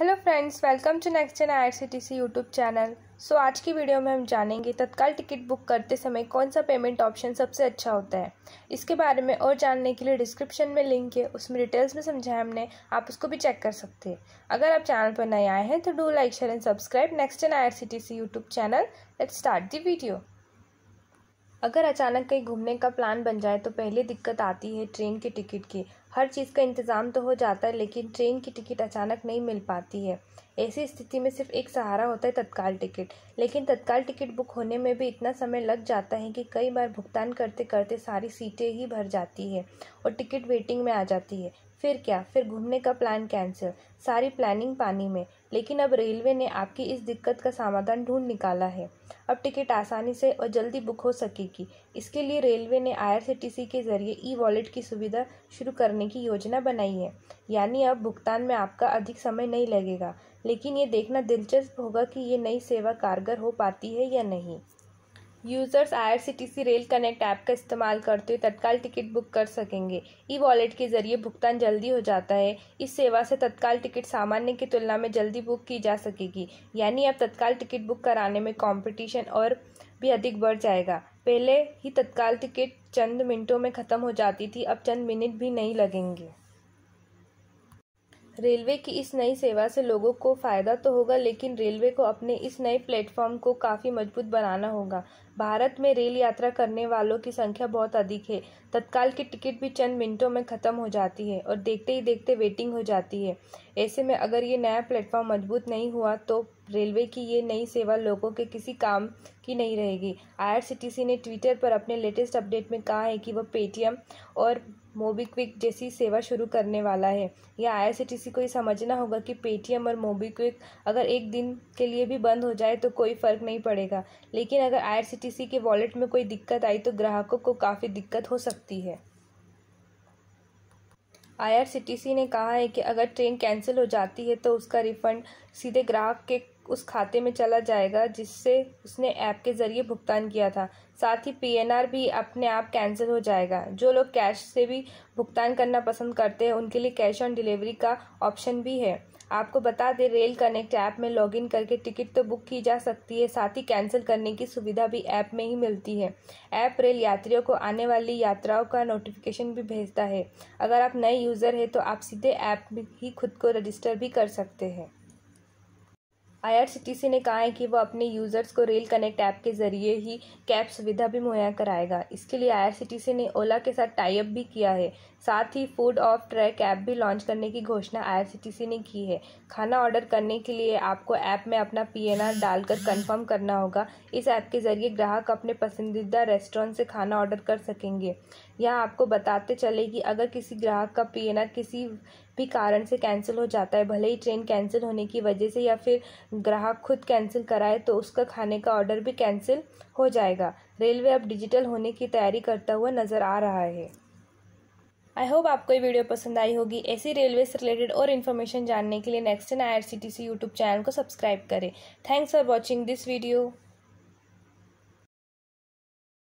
hello friends welcome to next जन AI YouTube channel so आज की वीडियो में हम जानेंगे तत्काल टिकट बुक करते समय कौन सा पेमेंट ऑप्शन सबसे अच्छा होता है इसके बारे में और जानने के लिए डिस्क्रिप्शन में लिंक है उसमें डिटेल्स में समझाया हमने आप उसको भी चेक कर सकते हैं अगर आप चैनल पर नए आए हैं तो do like share and subscribe next जन I C C T YouTube channel let start the video अगर अचानक कहीं घूमने का प्लान बन जाए तो पहले दिक्कत आती है ट्रेन के टिकट की हर चीज़ का इंतज़ाम तो हो जाता है लेकिन ट्रेन की टिकट अचानक नहीं मिल पाती है ऐसी स्थिति में सिर्फ एक सहारा होता है तत्काल टिकट लेकिन तत्काल टिकट बुक होने में भी इतना समय लग जाता है कि कई बार भुगतान करते करते सारी सीटें ही भर जाती है और टिकट वेटिंग में आ जाती है फिर क्या फिर घूमने का प्लान कैंसिल सारी प्लानिंग पानी में लेकिन अब रेलवे ने आपकी इस दिक्कत का समाधान ढूंढ निकाला है अब टिकट आसानी से और जल्दी बुक हो सकेगी इसके लिए रेलवे ने आई के जरिए ई वॉलेट की सुविधा शुरू करने की योजना बनाई है यानी अब भुगतान में आपका अधिक समय नहीं लगेगा लेकिन ये देखना दिलचस्प होगा कि ये नई सेवा कारगर हो पाती है या नहीं users IRCTC rail connect app का इस्तेमाल करते हुए तत्काल टिकट बुक कर सकेंगे ई वॉलेट के जरिए भुगतान जल्दी हो जाता है इस सेवा से तत्काल टिकट सामान्य की तुलना में जल्दी बुक की जा सकेगी यानी अब तत्काल टिकट बुक कराने में कंपटीशन और भी अधिक बढ़ जाएगा पहले ही तत्काल टिकट चंद मिनटों में ख़त्म हो जाती थी अब चंद मिनट भी नहीं लगेंगे रेलवे की इस नई सेवा से लोगों को फ़ायदा तो होगा लेकिन रेलवे को अपने इस नए प्लेटफॉर्म को काफ़ी मजबूत बनाना होगा भारत में रेल यात्रा करने वालों की संख्या बहुत अधिक है तत्काल की टिकट भी चंद मिनटों में ख़त्म हो जाती है और देखते ही देखते वेटिंग हो जाती है ऐसे में अगर ये नया प्लेटफॉर्म मजबूत नहीं हुआ तो रेलवे की ये नई सेवा लोगों के किसी काम की नहीं रहेगी आईआरसीटीसी ने ट्विटर पर अपने लेटेस्ट अपडेट में कहा है कि वह पेटीएम और मोबीक्विक जैसी सेवा शुरू करने वाला है यह आईआरसीटीसी को ये समझना होगा कि पेटीएम और मोबीक्विक अगर एक दिन के लिए भी बंद हो जाए तो कोई फ़र्क नहीं पड़ेगा लेकिन अगर आईआरसीटीसी के वॉलेट में कोई दिक्कत आई तो ग्राहकों को काफ़ी दिक्कत हो सकती है आईआरसीटीसी ने कहा है कि अगर ट्रेन कैंसिल हो जाती है तो उसका रिफंड सीधे ग्राहक के उस खाते में चला जाएगा जिससे उसने ऐप के ज़रिए भुगतान किया था साथ ही पीएनआर भी अपने आप कैंसिल हो जाएगा जो लोग कैश से भी भुगतान करना पसंद करते हैं उनके लिए कैश ऑन डिलीवरी का ऑप्शन भी है आपको बता दें रेल कनेक्ट ऐप में लॉगिन करके टिकट तो बुक की जा सकती है साथ ही कैंसिल करने की सुविधा भी ऐप में ही मिलती है ऐप रेल यात्रियों को आने वाली यात्राओं का नोटिफिकेशन भी भेजता है अगर आप नए यूज़र हैं तो आप सीधे ऐप में ही खुद को रजिस्टर भी कर सकते हैं आई ने कहा है कि वह अपने यूज़र्स को रेल कनेक्ट ऐप के ज़रिए ही कैब सुविधा भी मुहैया कराएगा इसके लिए आई ने ओला के साथ टाइप भी किया है साथ ही फूड ऑफ ट्रैक ऐप भी लॉन्च करने की घोषणा आई ने की है खाना ऑर्डर करने के लिए आपको ऐप में अपना पी डालकर कंफर्म करना होगा इस ऐप के ज़रिए ग्राहक अपने पसंदीदा रेस्टोरेंट से खाना ऑर्डर कर सकेंगे यह आपको बताते चले कि अगर किसी ग्राहक का पी किसी भी कारण से कैंसिल हो जाता है भले ही ट्रेन कैंसिल होने की वजह से या फिर ग्राहक खुद कैंसिल कराए तो उसका खाने का ऑर्डर भी कैंसिल हो जाएगा रेलवे अब डिजिटल होने की तैयारी करता हुआ नज़र आ रहा है आई होप आपको ये वीडियो पसंद आई होगी ऐसी रेलवे से रिलेटेड और इन्फॉर्मेशन जानने के लिए next N I R C T C YouTube channel को सब्सक्राइब करें thanks for watching this video